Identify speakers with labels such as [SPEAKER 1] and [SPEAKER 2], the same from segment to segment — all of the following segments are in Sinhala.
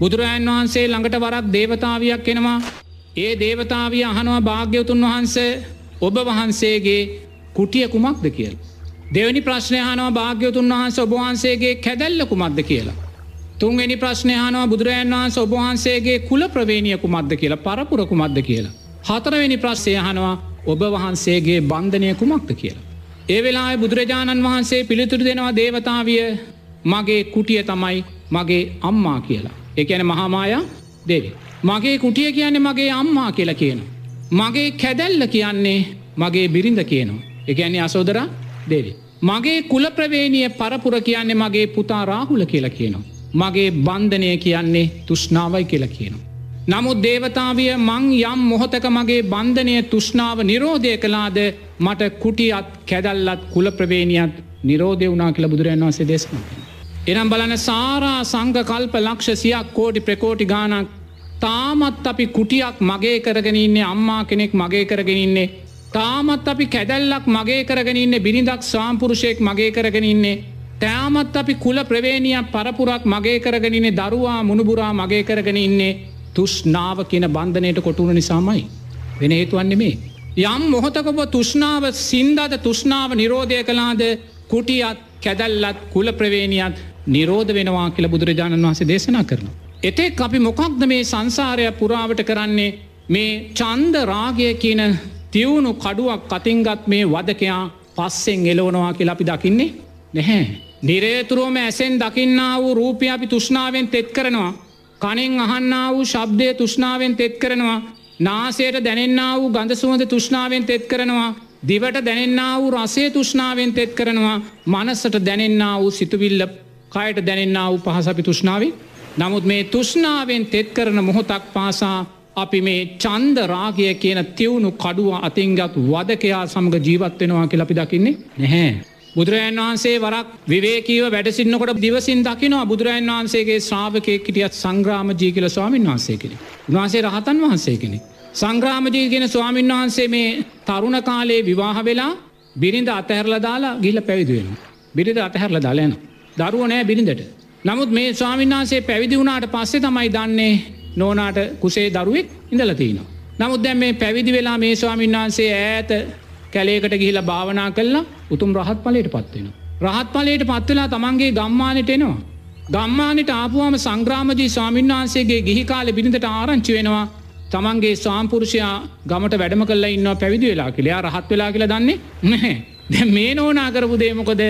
[SPEAKER 1] බුදුරජාන් වහන්සේ ළඟට වරක් දේවතාවයක් එෙනවා. ඒ දේවතාවිය අහනවා භාග්‍යවතුන් වහන්ස ඔබ වහන්සේගේ කුටිය කුමක්ද කියල්. දෙවැනි ප්‍රශ්නයහනවා භාග්‍යවතුන් වහන්ස ඔබහන්සේගේ කැදැල්ල කුමක්ද කියලා. තුන්ගනි ප්‍රශ්නයහනවා බුදුරජන් වහන්ස ඔබහන්සේගේ කුල ප්‍රවේණිය කුමක්ද කියලා පරපුර කුමක්ද කියලා. හතරවෙනි ප්‍රශ්යහනවා ඔබ වහන්සේගේ බන්ධනය කුමක්ද කියලා. ඒ වෙලා බුදුරජාණන් වහන්සේ පිළිතුරු දෙනවා දේවතාවිය මගේ කුටිය තමයි මගේ අම්මා කියලා. එකන මහාමායා දෙවි. මගේ කුටිය කියන්නේ මගේ අම්මා කියලා කියන. මගේ කැදැල්ල කියන්නේ මගේ බිරිඳ කියනවා. එකන්නේ අසෝදර දෙවි. මගේ කුලප්‍රවේණිය පරපුර කියන්නේ මගේ පුතා රාහුල කියලා කියනවා. මගේ බන්ධනය කියන්නේ තුෂ්නාවයි කියලා කියනවා. නමුත් දේවතාවිය මං යම් මොහොතක මගේ බන්ධනය තුෂ්නාව නිරෝධය කලාද මට කුටියත් කැදල්ලත් කුලප්‍රවේණියත් නිරෝධය වනා කියල බුදුරන් වන්සේ දේශනා. එනම් බලන සාරා සංග කල්ප ලක්ෂසියක් කෝටි ප්‍රකෝටි ගානක් තාමත් අපි කුටියක් මගේ කරගෙනඉන්නේ අම්මා කෙනෙක් මගේ කරගෙනඉන්නේ තාමත් අපි කැදැල්ලක් මගේ කරගෙනඉන්නේ බිරිඳක් ස්වාම්පුරුෂයෙක් මගේ කරගෙනඉන්නේ තෑමත් අපි කුල ප්‍රවේණියක් පරපුරක් මගේ කරගෙනන්නේ දරුවා මුණුපුරා මගේ කරගෙන ඉන්නේ තුෂ්නාව කියන බන්ධනයට කොටුණ නිසාමයි. වෙන ඒතුවන්නේ මේ. යම් මොහොතකොබ තුෂ්නාව සින්දාද තුෂ්නාව නිරෝධය කලාද කුටියත් කැදැල්ලත් කුල ප්‍රවේණියත් නිරෝධ වෙනවා කියල බුදුරජාණන් වහසේ දේශනා කරන. එතෙක් අපි මොකක්ද මේ සංසාරය පුරාවට කරන්නේ මේ චන්ද රාගය කියන තිවුණු කඩුවක් කතින්ගත් මේ වදකයා පස්සෙන් එලෝනවා කියලා අපි දකින්නේ නැහැ. නිරේතුරුවම ඇසෙන් දකින්නා වූ රූපය අපි තුෂ්ණාවෙන් තෙත් කරනවා. කනෙන් අහන්නා වූ ශබ්දය තුෂ්ණාවෙන් තෙත් කරනවා. නාසයට දැනෙන්න්න වූ ගඳසුවඳ තුෂ්ණාවෙන් තෙත් කරනවා දිවට දැනෙන්න්නා වූ රසේ තුෂ්ණාවෙන් තෙත් කරනවා මනස්සට දැනෙන්න්නා වූ සිතුවිල්ල කයට දැනෙන්න්නා වූ පහසපි තුෂ්ණාවේ නමුත් මේ තුෂ්ණාවෙන් තෙත් කරන මොහොතක් පාසා අපි මේ චන්ද රාගය කියන තිවුණු කඩුව අතිංගත් වදකයා සමඟ ජීවත්වෙනවා කියලපි දකින්නේ නැහැ. බුදුරජන් වහන්සේ වරක් විවේකීව වැඩසින්නකොට දිවසින් දකිනවා බුදුරජන් වහන්සේගේ ශ්‍රාවකය කිටියත් සංග්‍රාම ජීකල ස්වාමීන් වහන්සේ කෙන. උන්වහන්සේ රහතන් වහන්සේ කෙනෙක්. සංග්‍රාමජී ගෙන ස්වාමීන් වහන්සේ මේ තරුණ කාලයේ විවාහ වෙලා බිරිඳ අතහැරලා දාලා ගිහිල්ලා පැවිදි වෙනවා. බිරිඳ අතහැරලා දාලා යනවා. දරුවෝ නැහැ බිරිඳට. නමුත් මේ ස්වාමීන් වහන්සේ පැවිදි වුණාට පස්සේ තමයි දන්නේ නෝනාට කුසේ දරුවෙක් ඉඳලා තිනවා. නමුත් දැන් මේ පැවිදි වෙලා මේ ස්වාමීන් වහන්සේ ඈත කැලේකට ගිහිලා භාවනා කළා උතුම් රහත් ඵලයට පත් වෙනවා. රහත් ඵලයට පත් වෙලා තමන්ගේ ගම්මානෙට එනවා. ගම්මානෙට ආපුවාම සංග්‍රාමජී ස්වාමීන් වහන්සේගේ ගිහි කාලේ බිරිඳට ආරංචි වෙනවා. තමන්ගේ ස්වාම්පුරුෂයා ගමට වැඩම කල්ලා ඉන්නවා පැවිදි වෙලා කියලයා රහත් වෙලා කියලා දන්නේ නැහැ. දැ මේ නෝනාකරපු දේමකොද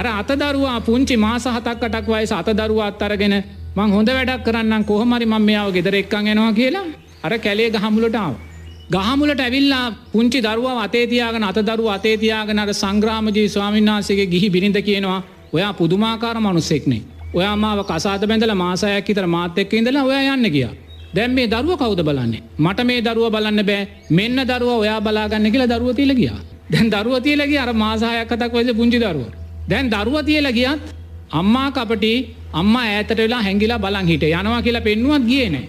[SPEAKER 1] අර අතදරුවා පුංචි මාසහතක් අටක් වයස අතදරුවාත් අරගෙන මං හොඳ වැඩක් කරන්න කොහමරි මං මෙයාව ගෙදර එක්කං එනවා කියලා අර කැලේ ගහමුලටාව. ගහමුලට ඇවිල්ලා පුංචි දරුවා අතේතියාගෙන අතදරු අතේතියාගෙන අර සංග්‍රාමජී ස්වාමින්නාසගේ ගිහි බිරිඳ කියනවා ඔයා පුදුමාකාර මනුස්සෙක්නේ. ඔයා මාව කසාත බැඳල මාසයක් හිතර මාතෙක්ක ඉඳලා ඔයා යන්න කියා. දැන් මේ දරුව කවුද බලන්නේ මට මේ දරුව බලන්න බෑ මෙන්න දරුව ඔයා බලාගන්න කියලා දරුව තියල ගියා දැන් දරුව තියලගේ අර මාසායක් කතක් වස පුංචි දරුව දැන් දරුව තියල ගියත් අම්මා කපටි අම්මා ඇතට වෙලා හැඟිලා බලන් හිට යනවා කියලා පෙන්නුවත් ගියනේ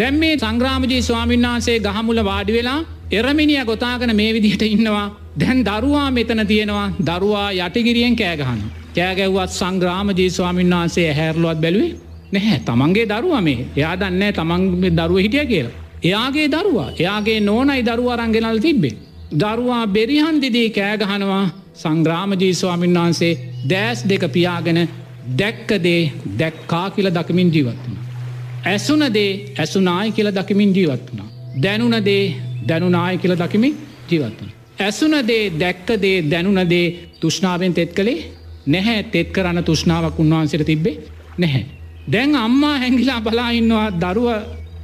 [SPEAKER 1] දැන් මේ සංග්‍රාමජී ස්වාමීන් වහන්සේ ගහමුල වාඩි වෙලා එරමිනිිය ගොතාගෙන මේ විදිහට ඉන්නවා දැන් දරුවා මෙතන තියෙනවා දරුවා යටිගිරියෙන් කෑගහන කෑගැව්වත් සංග්‍රාමජී ස්වාමීන් වහන්සේ හැරලුවත් බැලුවේ නැහැ තමන්ගේ දරුවා මේ එයා දන්න තමන් දරුව හිටිය කියලා. එයාගේ දරුවා එයාගේ නෝනයි දරුවා රංගෙනල් තිබ්බේ. දරුවා බෙරිහන්දිදී කෑගහනවා සංග්‍රාමජී ස්වාමින් වහන්සේ දෑස් දෙක පියාගෙන දැක්කදේ දැක්කා කියල දකිමින් ජීවත් වුණ. ඇසුනදේ ඇසුනායි කියල දකිමින් ජීවත් වුණා. දැනුනදේ දැනුනාය කියල දකිමින් ජීවත් වුණ. ඇසුනදේ දැක්කදේ දැනුනදේ තුෂ්නාවෙන් තෙත් කළේ නැහැ තෙත් කරන්න තුෂ්නාවක් උන්වහන්සට තිබ්බේ නැහැ. දැන් අම්මා හැඟිලා බලා ඉන්නවා දරුව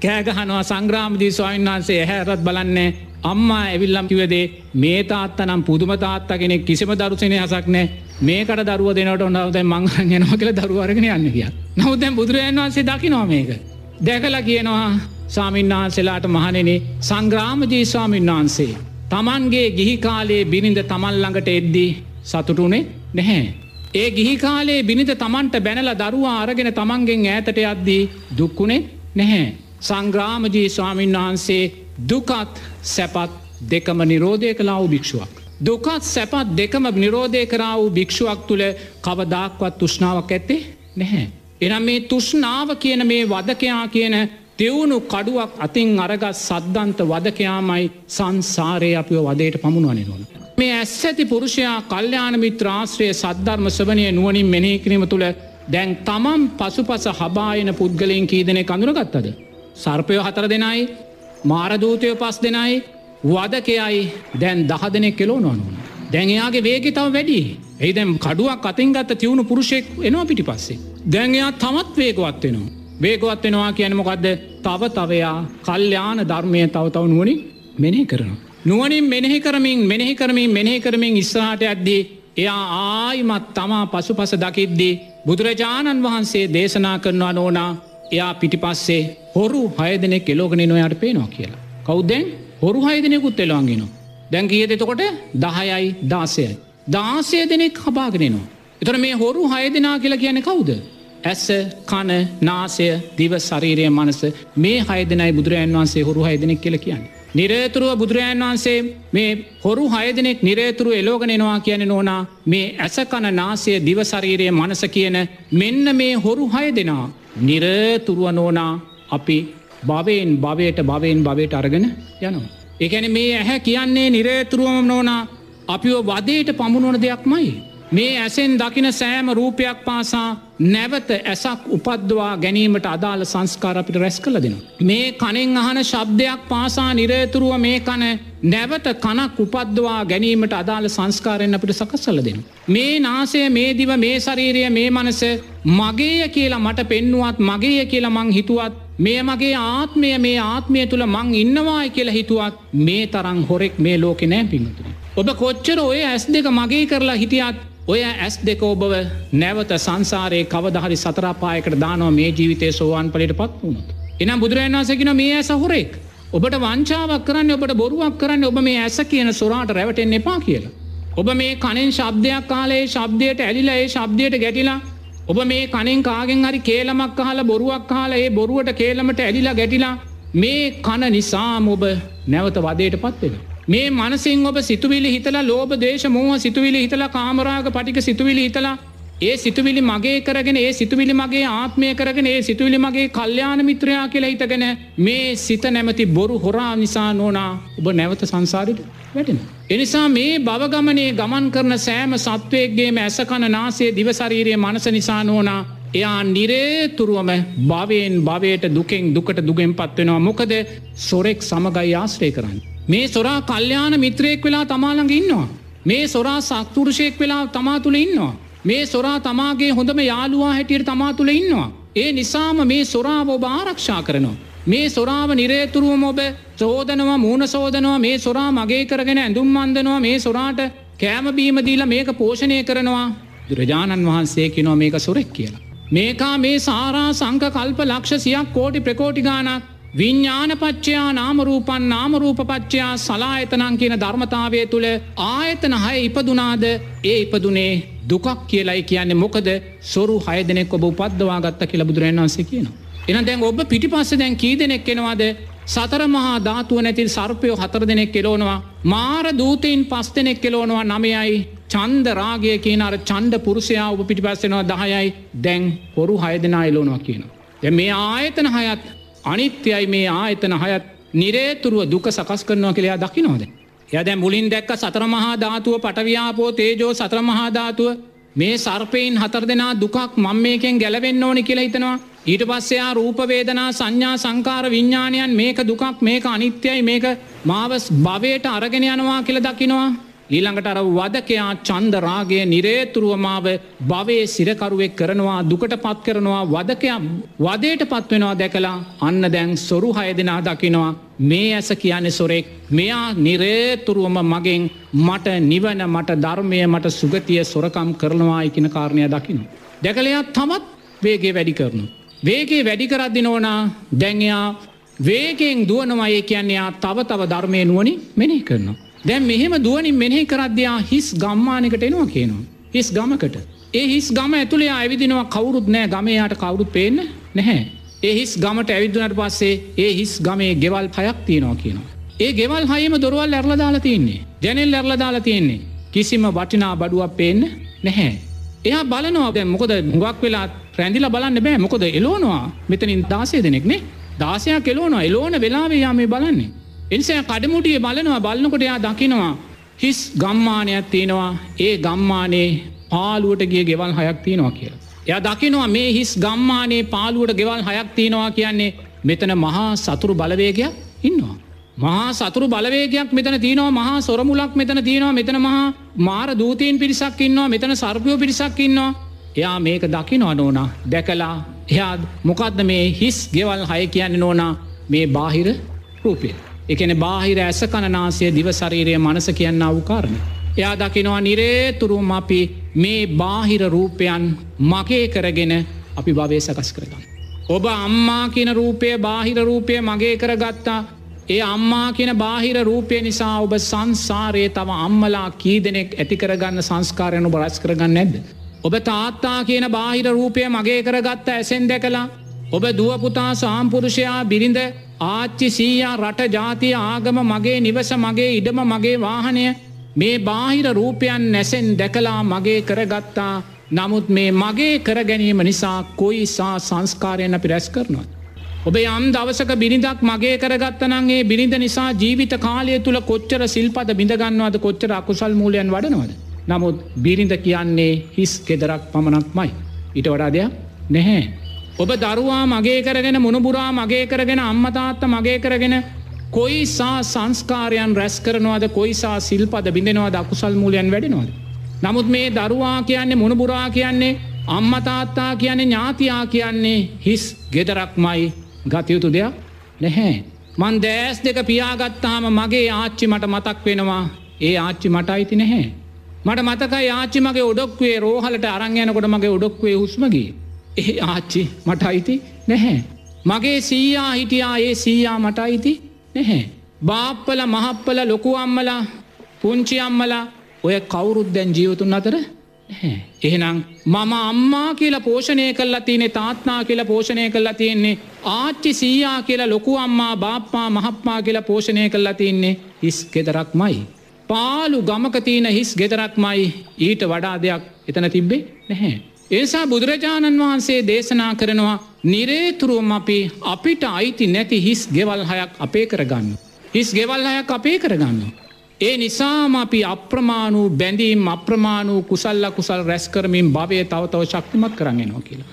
[SPEAKER 1] කෑගහනවා සංග්‍රාමදී ස්වාමන් වහන්සේ හැරත් බලන්නේ අම්මා ඇවිල්ලම් කිවදේ මේ තාත්ත නම් පුදුම තාත්ත කෙනෙක් කිසිම දරුසනය හසක් නෑ මේකට දරුව දෙනට ඔන්නවද මංගරන් යනවා කියල දරුවරගෙන යන්න කිය නවදැන් බුදුරජන් වන්සේ දකිනවා මේක දැකලා කියනවා ස්වාමීන් වහන්සේලාට මහනෙනේ සංග්‍රාමජී ස්වාමීන් වහන්සේ තමන්ගේ ගිහිකාලේ බිරිඳ තමල්ලඟට එද්දී සතුටුනේ නැහැ ඒ ගිහි කාලේ බිනිත තමන්ට බැනල දරුවා අරගෙන තමන්ගෙන් ඈතට අද්දී දුක්කුණේ නැහැ. සංග්‍රාමජී ස්වාමීන් වහන්සේ දුකත් සැපත් දෙකම නිරෝධය කලා වූ භික්ෂුවක්. දුකත් සැපත් දෙකම නිරෝධය කරා වූ භික්ෂුවක් තුළ කවදක්වත් තුෂ්නාවක් ඇත්තේ නැහැ. එනම් මේ තුෂ්නාව කියන මේ වදකයා කියන තෙවුණු කඩුවක් අතින් අරගත් සද්ධන්ත වදකයාමයි සංසාරය අපිව වදයට පමුණුවනිරෝන. මේ ඇස් ඇති පුරුෂයා කල්්‍යාන මිත්‍රාශ්‍රය සද්ධර්ම ස්වනය නුවනින් මෙනෙහි කිරීම තුළ දැන් තමම් පසුපස හබායන පුද්ගලයෙන් කීදනෙ කඳුරගත්තද. සර්පයෝ හතර දෙනයි මාරදූතය පස් දෙනයි වදකයයි දැන් දහ දෙනෙ කෙලෝ නොනුන. දැන්යාගේ වේගෙ තව වැඩි. එයි දැම් කඩුවක් අතින් ගත්ත තිවුණු පුරුෂෙක් එනවා පිටි පස්සේ. දැන්යා තමත් වේගවත් වෙනවා. වේගවත් වෙනවා කියන මොකක්ද තව තවයා කල්්‍යාන ධර්මය තව තව නුවනින් මෙනෙහි කරනවා. නුවනින් මෙනෙහි කරමින් මෙනෙහි කරමින් මෙනෙහි කරමින් ඉස්සාට ඇද්දී එයා ආයිමත් තමා පසු පස දකිද්දී බුදුරජාණන් වහන්සේ දේශනා කරනවා නෝනා එයා පිටිපස්සේ හොරු හයදනෙ කෙලෝගෙන නොයාට පේනවා කියලා. කෞද්දැන් හොරු හයදනෙකුත් එෙලවාන්ගෙන. දැන් කියද එතකොට දහයයි දාසයයි. දාසය දෙනෙක් හබාගෙනනවා. එතර මේ හොරු හය දෙනා කියලා කියන කවුද. ඇස කන නාසය දිව ශරීරය මනස මේ හයදනයි බුදුරජන් වන්සේ හොරු හයදනෙක් කියල කියන්නේ. නිරේතුරුව බුදුරජන් වන්සේ මේ හොරු හයදනෙක් නිරේතුරු එලෝගෙනවා කියන නොනා මේ ඇසකණ නාසය දිවශරීරය මනස කියන මෙන්න මේ හොරු හය දෙනා නිරතුරුව නෝනා අපි භවයෙන් භවයට භවයෙන් භවයට අරගෙන යනවා. එකැන මේ ඇහැ කියන්නේ නිරේතුරුවම නෝනා අපිෝ වදයට පමුණුවන දෙයක් මයි. මේ ඇසෙන් දකින සෑම රූපයක් පාසා නැවත ඇසක් උපද්වා ගැනීමට අදාළ සංස්කාර අපිට රැස් කළ දෙනවා. මේ කනෙන් අහන ශබ්දයක් පාසා නිරේතුරුව මේ කන නැවත කනක් උපද්වා ගැනීමට අදාළ සංස්කාරයෙන් අපිට සකසල දෙනු. මේ නාසය මේ දිව මේ ශරීරය මේ මනස මගේය කියලා මට පෙන්නුවත් මගේය කියලා මං හිතුවත් මේ මගේ ආත්මය මේ ආත්මය තුළ මං ඉන්නවායි කියලා හිතුවත් මේ තරං හොරෙක් මේ ලෝකෙ නෑ පිඟතුන. ඔබ කොච්චර ඔය ඇස් දෙක මගේ කරලා හිටියත් ඔය ඇස් දෙක ඔබව නැවත සංසාරයේ කවදහරි සතරාපායකට දානව මේ ජීවිතය සෝවාන් පලට පත් වුණුත්. එනම් බුදුරන් වසකින මේ ඇස හුරෙක් ඔබට වංචාවක් කරන්න ඔබට බොරුවක් කරන්න ඔබ මේ ඇස කියන සොරාට රැවටෙන් එපා කියලා. ඔබ මේ කණෙන් ශබ්දයක් කාලයේ ශබ්දයට ඇලිලා ඒ ශබ්දයට ගැටිලා ඔබ මේ කණෙන් කාගෙන් හරි කේලමක් හලා බොරුවක් කාලා ඒ බොරුවට කේලමට ඇලිලා ගැටිලා මේ කණ නිසාම ඔබ නැවත වදයට පත්වෙනවා. මේ මනසිං ඔබ සිතුවිලි හිතලා ලෝබ දේශමූහ සිතුවිලි හිතලා කාමරාග පටික සිතුවිලි හිතලා ඒ සිතුවිලි මගේ කරගෙන ඒ සිතුවිලි මගේ ආත්මය කරගෙන ඒ සිතුවිලි මගේ කල්්‍යාන මිත්‍රයා කියලා හිතගෙන මේ සිත නැමති බොරු හොරා නිසා නෝනා ඔබ නැවත සංසාරිට වැටෙන. එනිසා මේ බවගමනේ ගමන් කරන සෑම සත්වයක්ගේ ඇසකණ නාසේ දිවසරීරයේ මනස නිසා නෝනා එයා නිරේතුරුවම භවයෙන් භවයට දුකෙන් දුකට දුගෙන් පත්වෙනවා මොකද සොරෙක් සමගයි ආශ්‍රය කරන්න. මේ සොරා කල්්‍යයාන මිත්‍රයෙක් වෙලා තමාළඟ ඉන්නවා. මේ සොරා සක්තුරුෂයෙක් වෙලා තමා තුළ ඉන්නවා. මේ සොරා තමාගේ හොඳම යාළුවා හැටියට තමා තුළ ඉන්නවා. ඒ නිසාම මේ සොරාව ඔබ ආරක්ෂා කරනවා. මේ සොරාව නිරේතුරුවම ඔබ සෝදනවා මූුණ සෝදනවා මේ සොරා මගේ කරගෙන ඇඳුම් අන්දනවා මේ සොරාට කෑමබීමදීල මේක පෝෂණය කරනවා දුරජාණන් වහන්සේ කිනෝ මේක සොරෙක් කියලා. මේකා මේ සාරා සංක කල්ප ලක්ෂ සියක් කෝටි ප්‍රකෝටි ගානක් විඤ්ඥානපච්චයා නාමරූපන් නාමරූපපච්චයා සලායතනං කියන ධර්මතාවය තුළ ආයතන හය ඉපදුනාද ඒ ඉපදුනේ දුකක් කියලයි කියන්නේ මොකද සොරු හයදනෙක් ඔබ උපද්දවා ගත්ත කියල බුදුරන් වන්සේ කියන. එන දැන් ඔබ පිටිපස්ස දැන් කී දෙනෙක් කෙනවාද සතරමහා ධාතුව නැතිල් සර්පයෝ හතර දෙනෙක් කෙලෝනවා මාර දූතයින් පස් දෙනෙක් කෙලෝනවා නමයයි චන්ද රාගය කියන අර චන්ඩ පුරුෂයා ඔබ පිටිපස්සෙනවා දහයයි දැන් හොරු හය දෙනා එලෝනවා කියනවා. දැ මේ ආයතන හයත් අනිත්‍යයි මේ ආයතන හයත් නිරේතුරුව දුක සකස් කරනවා කියලයා දකිනෝද. ය දැ මුලින් දැක්ක සතරමහා ධාතුව පටව්‍යාපෝ තේජෝ සත්‍රමහා ධාතුව මේ සර්පයෙන් හතර දෙනා දුකක් මං මේකෙන් ගැලවෙන්න ඕනි කියලා හිතනවා. ඊට පස්සයා රූපවේදනා සංඥා සංකාර විඤ්ඥාණයන් මේක දුකක් මේක අනිත්‍යයි මේක මාවස් භවයට අරගෙන යනවා කියල දකිනවා ඊළඟට අර වදකයා චන්දරාගේ නිරේතුරුවමාව භවයේ සිරකරුවෙක් කරනවා දුකට පත් කරනවා වදකයා වදයට පත්වෙනවා දැකලා අන්න දැන් සොරු හය දෙනා දකිනවා මේ ඇස කියන්නේ සොරෙක් මෙයා නිරේතුරුවම මගෙන් මට නිවන මට ධර්මය මට සුගතිය සොරකම් කරනවා එකන කාරණය දකින. දැකලයා තමත් වේගේ වැඩි කරනු. වේගේ වැඩිකරද්දි නෝනා දැන්යා වේගෙන් දුවනවයේ කියන්නේයා තව තව ධර්මය නුවනි මෙනි කරනවා. දැන් මෙහෙම දුවනින් මෙනෙහි කරද්‍යයා හිස් ගම්මානකට එනවා කියනවා. හිස් ගමකට. ඒ හිස් ගම ඇතුළේ ඇවිදිනවා කවුරුත් නෑ ගමයාට කවුරුත් පේන්න නැහැ. ඒ හිස් ගමට ඇවිදුනට පස්සේ ඒ හිස් ගමේ ගෙවල් පයක් තියෙනවා කියනවා. ඒ ගෙවල් හයම දොරවල් ඇරල දාලා තියන්නේ. දැනෙල් ඇරල දාලා තියෙන්නේ. කිසිම වටිනා බඩුවක් පේන්න නැහැ. එයා බලනවා දැ මොකද මුගක් වෙලා රැඳිල බලන්න බෑ මොකද එලෝනවා මෙතනින් දාසය දෙනෙක්නේ දාසයක් එලෝනවා එලෝන වෙලාවේ යා මේ බලන්නේ එනිසා කඩමුටිය බලනවා බලන්නකොට එයා දකිනවා හිස් ගම්මානයක් තියෙනවා ඒ ගම්මානේ පාලුවට ගිය ගෙවල් හයක් තියෙනවා කියලා. එයා දකිනවා මේ හිස් ගම්මානේ පාලුවට ගෙවල් හයක් තියෙනවා කියන්නේ මෙතන මහා සතුරු බලවේගයක් ඉන්නවා. මහා සතුරු බලවේගයක් මෙතන තියෙනවා මහා සොරමුලක් මෙතන තියෙනවා මෙතන මහා මාර දූතයෙන් පිරිසක් ඉන්නවා මෙතන සර්පයෝ පිරිසක් ඉන්නවා එයා මේක දකිනවා නෝනා දැකලා එයා මොකක්ද මේ හිස් ගෙවල් හය කියන්න නෝනා මේ බාහිර රූපය. එකන බාහිර ඇස කණනාසය දිවශරීරය මනස කියන්න අවකාරණ. එයා දකිනවා නිරේතුරුම් අපි මේ බාහිර රූපයන් මගේ කරගෙන අපි භවය සකස් කරගන්න. ඔබ අම්මා කියන රූපය බාහිර රූපය මගේ කරගත්තා ඒ අම්මා කියන බාහිර රූපය නිසා ඔබ සංසාරයේ තම අම්මලා කීදනෙක් ඇතිකරගන්න සංස්කාරයනු බරස් කරගන්න ඇද. ඔබ තාත්තා කියන බාහිර රූපය මගේ කරගත්ත ඇසෙන් දැකලා ඔබ දුවපුතා සාම්පුරුෂයා බිරිඳ ආච්චි සීයා රට ජාතිය ආගම මගේ නිවස මගේ ඉඩම මගේ වාහනය මේ බාහිර රූපයන් නැසෙන් දැකලා මගේ කරගත්තා නමුත් මේ මගේ කරගැනීම නිසා කොයිසා සංස්කාරයන පිරැස් කරනවා. ඔබේ යම් දවසක බිනිදක් මගේ කරගත්තනන්ගේ බිනිඳ නිසා ජීවිත කාලය තුළ කොච්චර සිල්පද බිඳගන්නවාද කොච්චර අකුසල් මූලයන් වඩනවාද. නමුත් බිරිඳ කියන්නේ හිස් කෙදරක් පමණක්මයි. ඉට වඩා දෙයක් නැහැ. ඔබ දරුවා මගේ කරගෙන මුණපුරා මගේ කරගෙන අම්මතාත්ත මගේ කරගෙන කොයිසා සංස්කාරයන් රැස් කරනවාද කොයිසා සිල්පද බිඳෙනවා දකුසල් මූලයන් වැඩෙනවාද. නමුත් මේ දරුවා කියන්නේ මුණපුරා කියන්නේ අම්මතාත්තා කියන්නේ ඥාතියා කියන්නේ හිස් ගෙදරක්මයි ගතයුතු දෙයක් නැහැ. මන් දෑස් දෙක පියාගත්තාම මගේ ආච්චි මට මතක් වෙනවා ඒ ආච්චි මට අයිති නැහැ. මට මතක යාච්චි මගේ ඔඩොක්වේ රෝහලට අරංයනකොට මගේ ඔඩොක්වේ හුස්මගේ ඒ ආච්චි මට අයිති නැහැ. මගේ සීයා හිටියා ඒ සීයා මට අයිති නැහැ. බාප්පල මහප්පල ලොකු අම්මලා පුංචි අම්මලා ඔය කවුරුත් දැන් ජීවතුන් අතර එහෙනම් මම අම්මා කියලා පෝෂණය කල්ලා තියනෙ තාත්නා කියලා පෝෂණය කල්ලා තියෙන්නේ ආච්චි සීයා කියලා ලොකු අම්මා බාප්පා මහප්මා කියලා පෝෂණය කල්ලා තියන්නේ හිස් ගෙදරක් මයි. පාලු ගමකතියන හිස් ගෙදරක් මයි ඊට වඩා දෙයක් එතන තිබ්බේ නැහැ. ඒසා බුදුරජාණන් වහන්සේ දේශනා කරනවා නිරේතුරුවම් අපි අපිට අයිති නැති හිස් ගෙවල් හයක් අපේ කරගන්න. හිස් ගෙවල් හයක් අපේ කරගන්න. ඒ නිසාම අපි අප්‍රමාණූ බැඳීම් අප්‍රමාණූ කුසල්ල කුසල් රැස් කරමින් භවය තවතව ශක්තිමත් කරගෙනවා කියලා.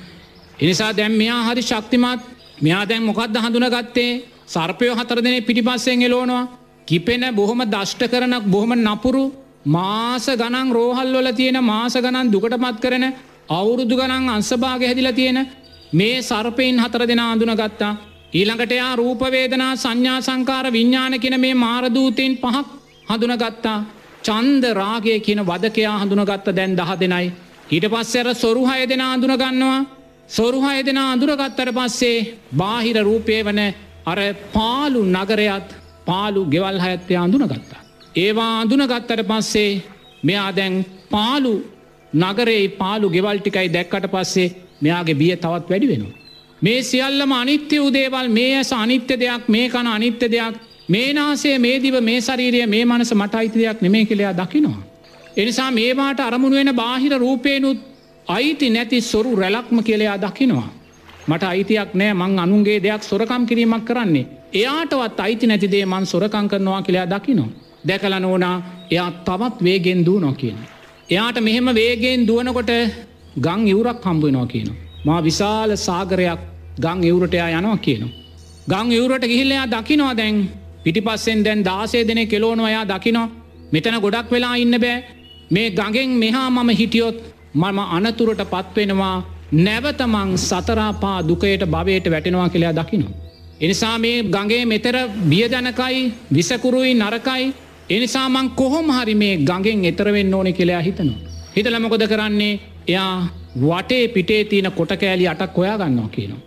[SPEAKER 1] එනිසා දැම් මෙයා හරි ශක්තිමත් මෙයා දැන් මොකක්ද හඳුනගත්තේ සර්පයෝ හතර දෙනේ පිටිපස්සෙන් එලෝනවා කිපෙන බොහොම දෂ්ට කරනක් බොහොම නපුරු මාස ගණන් රෝහල්වල තියෙන මාස ගණන් දුකටමත් කරන අවුරුදු ගනන් අංසභාග හැදිලා තියෙන මේ සර්පයෙන් හතර දෙෙන අඳුනගත්තා. ඊළඟටයා රූපවේදනා සංඥා සංකාර විඤ්ඥාන කියෙන මේ මාරදූතයෙන් පහක් හඳුනගත්තා. චන්ද රාගය කියන වදකයා හඳුනගත්ත දැන් දහ දෙනයි. ඊට පස්සර සොරුහය දෙෙන අඳුනගන්නවා. සොරුහය දෙෙන අඳුරගත්තර පස්සේ බාහිර රූපය වන අර පාලු නගරයත් පාලු ගෙවල් හඇත්තය අඳුනගත්තා. ඒවා අඳුනගත්තට පස්සේ මෙයා දැන් පාලු නගරේ පාලු ගෙවල් ටිකයි දැක්කට පස්සේ මෙයාගේ බිය තවත් වැඩි වෙනවා. මේ සියල්ලම අනිත්‍ය උදේවල් මේ ඇස අනිත්‍ය දෙයක් මේ කන අනිත්‍ය දෙයක් මේ නාසේ මේ දිව මේ ශරීරය මේ මනස මට අයිති දෙයක් නෙමේ කෙළයා දකිනවා. එනිසා මේවාට අරමුණ වෙන බාහිර රූපයනුත් අයිති නැති සොරු රැලක්ම කෙළයා දකිනවා. මට අයිතියක් නෑ මං අනුන්ගේ දෙයක් සොරකම් කිරීමක් කරන්නේ. එයාටවත් අයිති නැතිදේ මන් සොරකං කරනවා කියලා දකිනවා. දැකල නෝනා එයා තවත් වේගෙන් දූ නො කියන. එයාට මෙහෙම වේගෙන් දුවනකොට ගං යවරක් හම්බුවෙනවා කියනවා. මා විශාල සාගරයක් ගං එවුරටයා යනවා කියනවා. ගං යවරට ගිහිල්ලයා දකිනවා දැන් පිටිපස්සෙන් දැන් දාසේ දෙන කෙලෝනොයා දකිනවා මෙතන ගොඩක් වෙලා ඉන්න බෑ මේ ගඟෙන් මෙහා මම හිටියොත් මම අනතුරට පත්වෙනවා නැවතමං සතරාපා දුකයට භවයට වැටෙනවා කියලා දකිනවා. එනිසා මේ ගගේ මෙතර බියජනකයි විසකුරුයි නරකයි එනිසා මං කොහොම හරි මේ ගඟෙන් එතරවෙන්න ඕනෙ කෙලා හිතනවා. හිතල මොකද කරන්නේ එයා වටේ පිටේ තියන කොට කෑලි අටක් හොයා ගන්නවා කියනවා.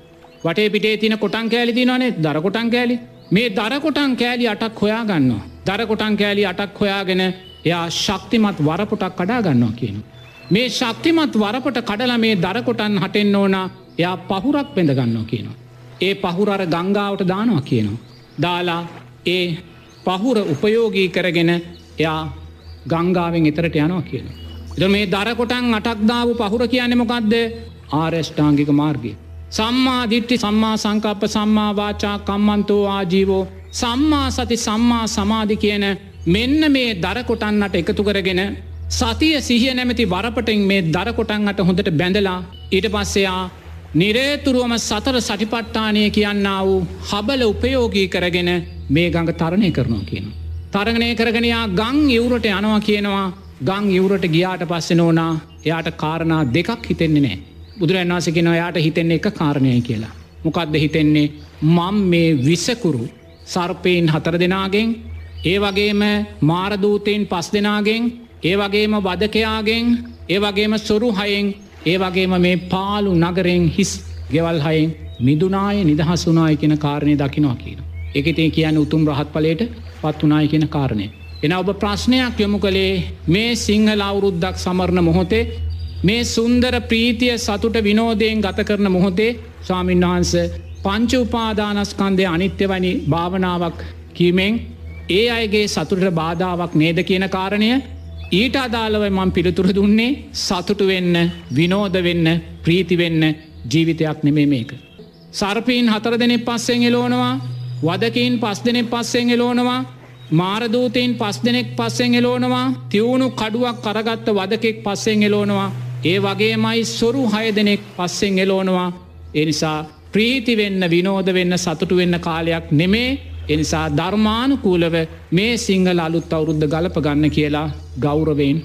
[SPEAKER 1] වටේ පිටේ තින කොටන් කෑලි තිනවනේ දරකොටන් කෑලි මේ දරකොටන් කෑලි අටක් හොයා ගන්නවා. දරකොටන් කෑලි අටක් හොයාගෙන එයා ශක්තිමත් වරපොටක් කඩා ගන්නවා කියනවා. මේ ශක්තිමත් වරපට කඩල මේ දරකොටන් හටෙන්න්න ඕන එයා පහුරක් පෙඳගන්නවා කියනවා. ඒ පහුරර ගංගාවට දානවා කියනවා. දාලා ඒ පහුර උපයෝගී කරගෙන එයා ගංගාවෙන් එතරට යනවා කියන. එ මේ දරකොටන් අටක්දාව පහුර කියන්නේ මොකක්ද ආරෙෂ්ඨාංගික මාර්ගය. සම්මා දිට්ටි සම්මා සංකප්ප සම්මා වාචා කම්මන්තෝ ආජීවෝ සම්මා සති සම්මා සමාධි කියන මෙන්න මේ දරකොටන්නට එකතු කරගෙන සතිය සිහිය නැමැති වරපටෙන් මේ දරකොටන්ට හොඳට බැඳලා ඊට පස්සෙයා නිරේතුරුවම සතර සටිපට්ටානය කියන්න වූ හබල උපයෝගී කරගෙන මේ ගඟ තරණය කරනවා කියන. තරගණය කරගෙනයා ගං යවුරට යනවා කියනවා ගං යවුරට ගියාට පස්සෙන ඕනා එයාට කාරණා දෙකක් හිතෙන්නේ නෑ බුදුරන් වස කෙන යායට හිතෙන්නේ එක කාරණය කියලා. මොකක්ද හිතෙන්නේ මං මේ විසකුරු සර්පයෙන් හතර දෙනාගෙන් ඒ වගේම මාරදූතයෙන් පස් දෙනාගෙන් ඒ වගේම වදකයාගෙන් ඒ වගේම සොරු හයෙන් ඒ වගේම මේ පාලු නගරෙන් හිස් ගෙවල් හයෙන් මිදුනාය නිදහසුනාය කියෙන කාරණය දකිනවා කියලා. එක ඉතින් කියන්න උතුම් රහත්ඵලයට පත් වනාය කියන කාරණය. එන ඔබ ප්‍රශ්නයක් යොමු කළේ මේ සිංහල අවුරුද්දක් සමරණ මොහොතේ මේ සුන්දර ප්‍රීතිය සතුට විනෝදයෙන් ගත කරන මොහොතේ ස්වාමීන් වහන්ස පංච උපාදානස්කන්දය අනිත්‍ය වනි භාවනාවක් කීමෙන් ඒ අයගේ සතුට බාධාවක් නේද කියන කාරණය ඊට අදාළව මං පිළිතුර දුන්නේ සතුටු වෙන්න විනෝද වෙන්න ප්‍රීතිවෙන්න ජීවිතයක් නෙමේ මේක. සර්පීන් හතර දෙනෙ පස්සෙන් එලෝනවා වදකින් පස් දෙනෙක් පස්සෙන් එලෝනවා මාරදූතයෙන් පස් දෙනෙක් පස්සෙන් එලෝනවා තිවුණු කඩුවක් කරගත්ත වදකෙක් පස්සෙන් එලෝනවා ඒ වගේමයි සොරු හය දෙනෙක් පස්සෙන් එලෝනවා එනිසා ප්‍රීති වෙන්න විනෝද වෙන්න සතුටු වෙන්න කාලයක් නෙමේ එනිසා ධර්මානුකූලව මේ සිංහල අලුත් අවුරුද්ධ ගලපගන්න කියලා ගෞරවෙන්